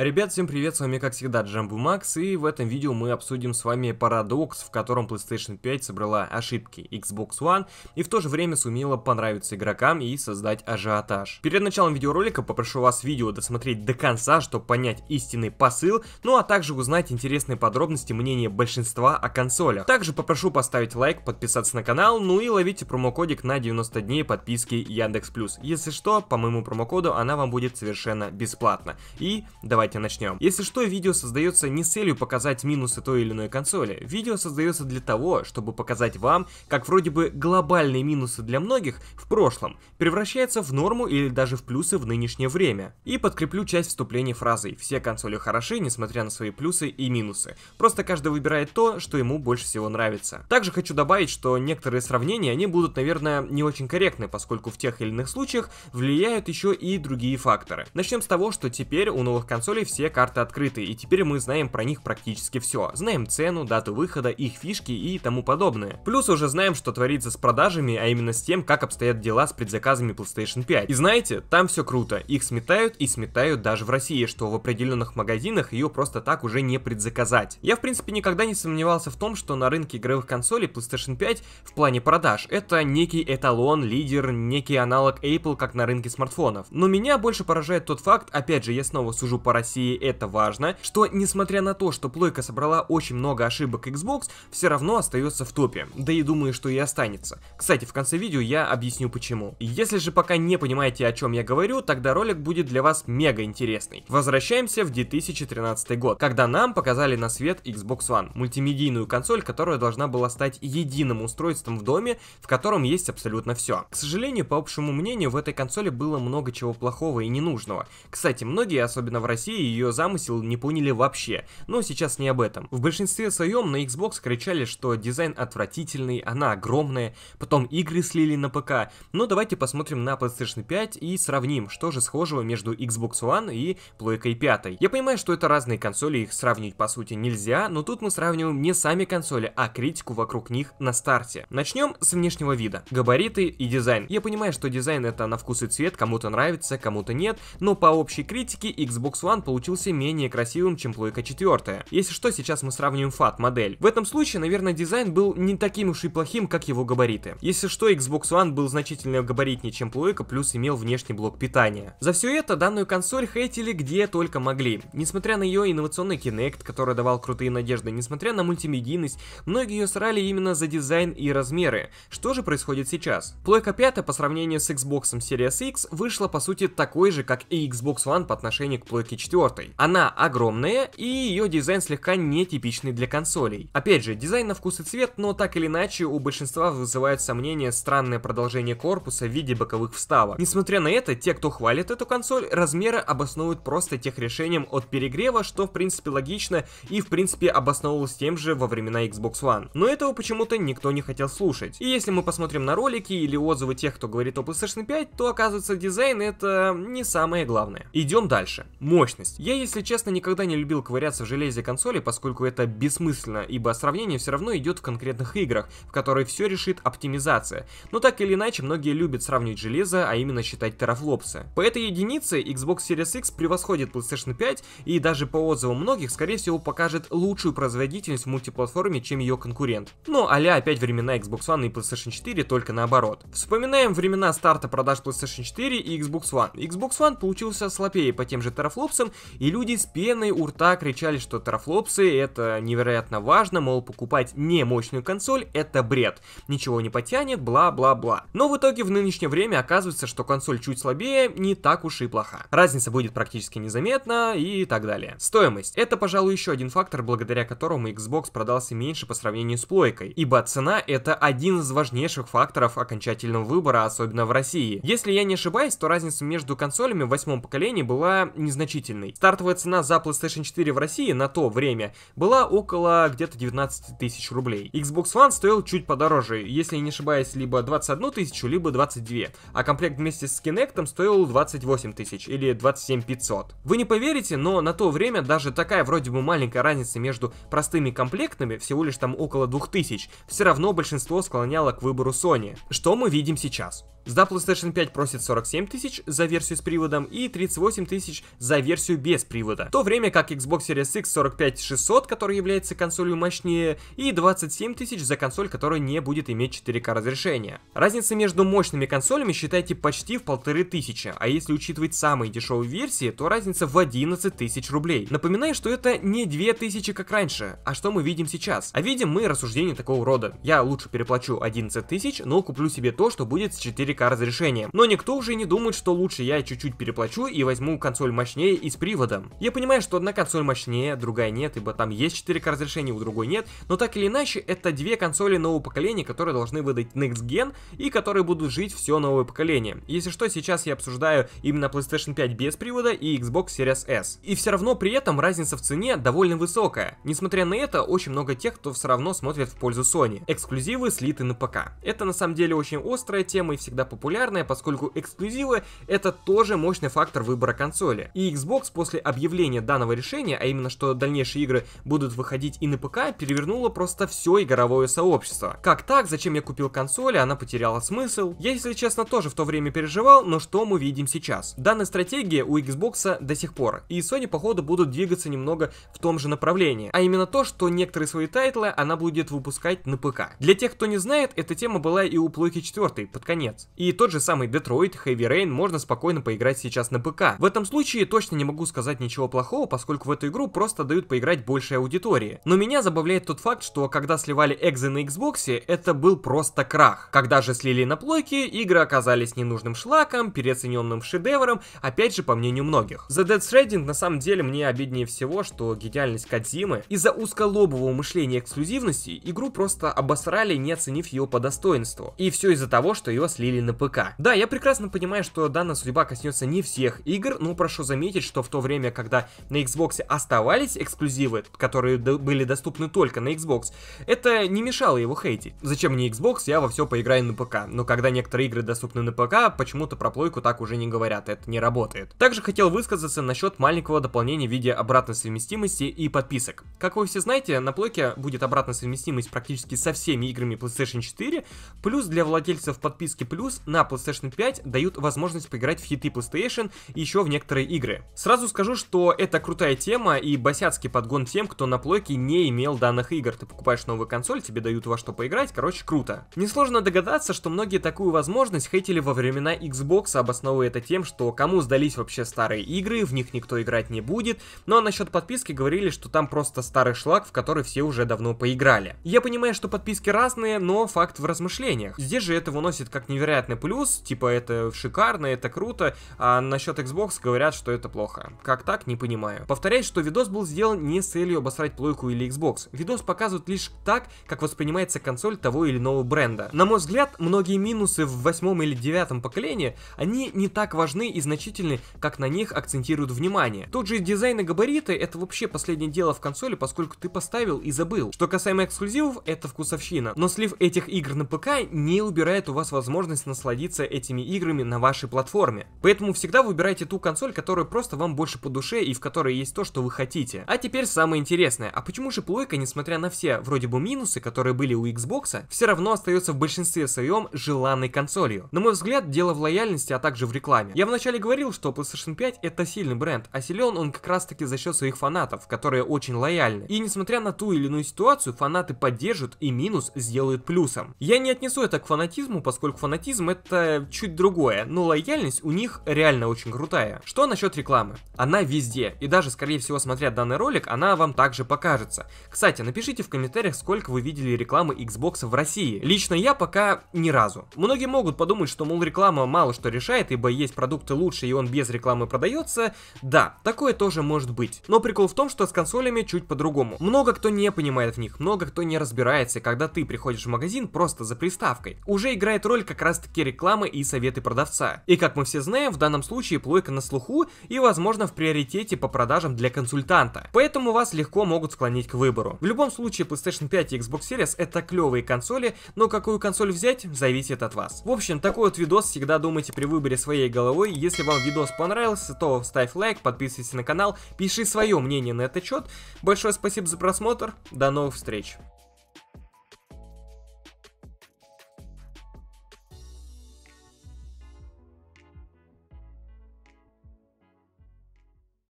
Ребят, всем привет, с вами как всегда Джамбу Макс, и в этом видео мы обсудим с вами парадокс, в котором PlayStation 5 собрала ошибки Xbox One и в то же время сумела понравиться игрокам и создать ажиотаж. Перед началом видеоролика попрошу вас видео досмотреть до конца, чтобы понять истинный посыл, ну а также узнать интересные подробности мнения большинства о консолях. Также попрошу поставить лайк, подписаться на канал, ну и ловите промокодик на 90 дней подписки Яндекс Плюс. Если что, по моему промокоду она вам будет совершенно бесплатно. И давайте давайте начнем. Если что, видео создается не с целью показать минусы той или иной консоли. Видео создается для того, чтобы показать вам, как вроде бы глобальные минусы для многих в прошлом превращаются в норму или даже в плюсы в нынешнее время. И подкреплю часть вступления фразой «Все консоли хороши, несмотря на свои плюсы и минусы». Просто каждый выбирает то, что ему больше всего нравится. Также хочу добавить, что некоторые сравнения, они будут, наверное, не очень корректны, поскольку в тех или иных случаях влияют еще и другие факторы. Начнем с того, что теперь у новых консолей были все карты открыты, и теперь мы знаем про них практически все. Знаем цену, дату выхода, их фишки и тому подобное. Плюс уже знаем, что творится с продажами, а именно с тем, как обстоят дела с предзаказами PlayStation 5. И знаете, там все круто. Их сметают и сметают даже в России, что в определенных магазинах ее просто так уже не предзаказать. Я в принципе никогда не сомневался в том, что на рынке игровых консолей PlayStation 5 в плане продаж это некий эталон, лидер, некий аналог Apple как на рынке смартфонов. Но меня больше поражает тот факт, опять же я снова сужу по России, это важно, что несмотря на то, что плойка собрала очень много ошибок Xbox, все равно остается в топе, да и думаю, что и останется. Кстати, в конце видео я объясню почему. Если же пока не понимаете, о чем я говорю, тогда ролик будет для вас мега интересный. Возвращаемся в 2013 год, когда нам показали на свет Xbox One, мультимедийную консоль, которая должна была стать единым устройством в доме, в котором есть абсолютно все. К сожалению, по общему мнению, в этой консоли было много чего плохого и ненужного. Кстати, многие, особенно в России, все ее замысел не поняли вообще, но сейчас не об этом. В большинстве своем на Xbox кричали, что дизайн отвратительный, она огромная, потом игры слили на ПК, но давайте посмотрим на PlayStation 5 и сравним, что же схожего между Xbox One и плойкой 5. Я понимаю, что это разные консоли, их сравнить по сути нельзя, но тут мы сравниваем не сами консоли, а критику вокруг них на старте. Начнем с внешнего вида. Габариты и дизайн. Я понимаю, что дизайн это на вкус и цвет, кому-то нравится, кому-то нет, но по общей критике Xbox One вариант получился менее красивым, чем плойка 4. Если что, сейчас мы сравним фат модель. В этом случае, наверное, дизайн был не таким уж и плохим, как его габариты. Если что, Xbox One был значительно габаритнее, чем плойка, плюс имел внешний блок питания. За все это данную консоль хейтили где только могли. Несмотря на ее инновационный Kinect, который давал крутые надежды, несмотря на мультимедийность, многие ее срали именно за дизайн и размеры. Что же происходит сейчас? Плойка 5 по сравнению с Xbox Series X вышла по сути такой же, как и Xbox One по отношению к плойке 4. 4. Она огромная, и ее дизайн слегка нетипичный для консолей. Опять же, дизайн на вкус и цвет, но так или иначе у большинства вызывает сомнение странное продолжение корпуса в виде боковых вставок. Несмотря на это, те, кто хвалит эту консоль, размеры обосновывают просто тех решением от перегрева, что в принципе логично и в принципе обосновывалось тем же во времена Xbox One. Но этого почему-то никто не хотел слушать. И если мы посмотрим на ролики или отзывы тех, кто говорит о PlayStation 5, то оказывается дизайн это не самое главное. Идем дальше. Мощность мощность. Я, если честно, никогда не любил ковыряться в железе консоли, поскольку это бессмысленно, ибо сравнение все равно идет в конкретных играх, в которой все решит оптимизация. Но так или иначе, многие любят сравнивать железо, а именно считать терафлопсы. По этой единице Xbox Series X превосходит PlayStation 5 и даже по отзывам многих, скорее всего, покажет лучшую производительность в мультиплатформе, чем ее конкурент. Но ну, а опять времена Xbox One и PlayStation 4, только наоборот. Вспоминаем времена старта продаж PlayStation 4 и Xbox One. Xbox One получился слабее по тем же терафлопсам, и люди с пеной у рта кричали, что трафлопсы это невероятно важно, мол, покупать не мощную консоль это бред, ничего не потянет, бла-бла-бла. Но в итоге в нынешнее время оказывается, что консоль чуть слабее не так уж и плоха. Разница будет практически незаметна и так далее. Стоимость. Это, пожалуй, еще один фактор, благодаря которому Xbox продался меньше по сравнению с плойкой, ибо цена это один из важнейших факторов окончательного выбора, особенно в России. Если я не ошибаюсь, то разница между консолями в восьмом поколении была незначительна сильный. Стартовая цена за PlayStation 4 в России на то время была около где-то 19 тысяч рублей. Xbox One стоил чуть подороже, если не ошибаюсь, либо 21 тысячу, либо 22, а комплект вместе с Kinect стоил 28 тысяч или 27 500. Вы не поверите, но на то время даже такая вроде бы маленькая разница между простыми комплектами, всего лишь там около 2000, все равно большинство склоняло к выбору Sony. Что мы видим сейчас? За PlayStation 5 просит 47 тысяч за версию с приводом и 38 тысяч за версию версию без привода, в то время как Xbox Series X 45600, который является консолью мощнее, и 27 тысяч за консоль, которая не будет иметь 4К разрешения. Разница между мощными консолями считайте почти в полторы тысячи, а если учитывать самые дешевые версии, то разница в 11 тысяч рублей. Напоминаю, что это не 2 тысячи, как раньше, а что мы видим сейчас? А видим мы рассуждение такого рода. Я лучше переплачу 11 тысяч, но куплю себе то, что будет с 4К разрешением. Но никто уже не думает, что лучше я чуть-чуть переплачу и возьму консоль мощнее и и с приводом. Я понимаю, что одна консоль мощнее, другая нет, ибо там есть 4К разрешение, у другой нет, но так или иначе, это две консоли нового поколения, которые должны выдать Next Gen и которые будут жить все новое поколение. Если что, сейчас я обсуждаю именно PlayStation 5 без привода и Xbox Series S. И все равно при этом разница в цене довольно высокая. Несмотря на это, очень много тех, кто все равно смотрит в пользу Sony. Эксклюзивы слиты на ПК. Это на самом деле очень острая тема и всегда популярная, поскольку эксклюзивы это тоже мощный фактор выбора консоли. И Xbox Xbox после объявления данного решения, а именно, что дальнейшие игры будут выходить и на ПК, перевернула просто все игровое сообщество. Как так? Зачем я купил консоль, она потеряла смысл? Я, если честно, тоже в то время переживал, но что мы видим сейчас? Данная стратегия у Xbox до сих пор, и Sony, походу, будут двигаться немного в том же направлении, а именно то, что некоторые свои тайтлы она будет выпускать на ПК. Для тех, кто не знает, эта тема была и у Плойки 4 под конец. И тот же самый Detroit, Heavy Rain можно спокойно поиграть сейчас на ПК. В этом случае точно не могу сказать ничего плохого, поскольку в эту игру просто дают поиграть большей аудитории. Но меня забавляет тот факт, что когда сливали экзы на Xbox, это был просто крах. Когда же слили на плойке, игры оказались ненужным шлаком, переоцененным шедевром, опять же по мнению многих. The Dead Shredding на самом деле мне обиднее всего, что гениальность Кадзимы из-за узколобового мышления эксклюзивности игру просто обосрали, не оценив ее по достоинству. И все из-за того, что ее слили на ПК. Да, я прекрасно понимаю, что данная судьба коснется не всех игр, но прошу заметить, что что в то время, когда на Xbox оставались эксклюзивы, которые были доступны только на Xbox, это не мешало его хейтить. Зачем мне Xbox, я во все поиграю на ПК. Но когда некоторые игры доступны на ПК, почему-то про плойку так уже не говорят, это не работает. Также хотел высказаться насчет маленького дополнения в виде обратной совместимости и подписок. Как вы все знаете, на плойке будет обратная совместимость практически со всеми играми PlayStation 4, плюс для владельцев подписки плюс на PlayStation 5 дают возможность поиграть в хиты PlayStation и еще в некоторые игры. С Сразу скажу, что это крутая тема и босяцкий подгон тем, кто на плойке не имел данных игр. Ты покупаешь новую консоль, тебе дают во что поиграть, короче, круто. Несложно догадаться, что многие такую возможность хейтили во времена Xbox, обосновывая это тем, что кому сдались вообще старые игры, в них никто играть не будет, ну а насчет подписки говорили, что там просто старый шлак, в который все уже давно поиграли. Я понимаю, что подписки разные, но факт в размышлениях. Здесь же это выносит как невероятный плюс, типа это шикарно, это круто, а насчет Xbox говорят, что это плохо плохо. Как так, не понимаю. Повторяю, что видос был сделан не с целью обосрать плойку или Xbox. Видос показывает лишь так, как воспринимается консоль того или иного бренда. На мой взгляд, многие минусы в восьмом или девятом поколении, они не так важны и значительны, как на них акцентируют внимание. Тот же дизайн и габариты это вообще последнее дело в консоли, поскольку ты поставил и забыл. Что касаемо эксклюзивов, это вкусовщина. Но слив этих игр на ПК не убирает у вас возможность насладиться этими играми на вашей платформе. Поэтому всегда выбирайте ту консоль, которая просто вам вам больше по душе и в которой есть то, что вы хотите. А теперь самое интересное, а почему же плойка, несмотря на все вроде бы минусы, которые были у Xbox, все равно остается в большинстве своем желанной консолью? На мой взгляд, дело в лояльности, а также в рекламе. Я вначале говорил, что PlayStation 5 это сильный бренд, а силен он как раз таки за счет своих фанатов, которые очень лояльны. И несмотря на ту или иную ситуацию, фанаты поддержат и минус сделают плюсом. Я не отнесу это к фанатизму, поскольку фанатизм это чуть другое, но лояльность у них реально очень крутая. Что насчет рекламы? Она везде, и даже, скорее всего, смотря данный ролик, она вам также покажется. Кстати, напишите в комментариях, сколько вы видели рекламы Xbox в России. Лично я пока ни разу. Многие могут подумать, что, мол, реклама мало что решает, ибо есть продукты лучше, и он без рекламы продается. Да, такое тоже может быть. Но прикол в том, что с консолями чуть по-другому. Много кто не понимает в них, много кто не разбирается, когда ты приходишь в магазин просто за приставкой. Уже играет роль как раз-таки рекламы и советы продавца. И как мы все знаем, в данном случае плойка на слуху, и возможно возможно в приоритете по продажам для консультанта, поэтому вас легко могут склонить к выбору. В любом случае PlayStation 5 и Xbox Series это клевые консоли, но какую консоль взять зависит от вас. В общем, такой вот видос всегда думайте при выборе своей головой, если вам видос понравился, то ставь лайк, подписывайся на канал, пиши свое мнение на этот счет. Большое спасибо за просмотр, до новых встреч!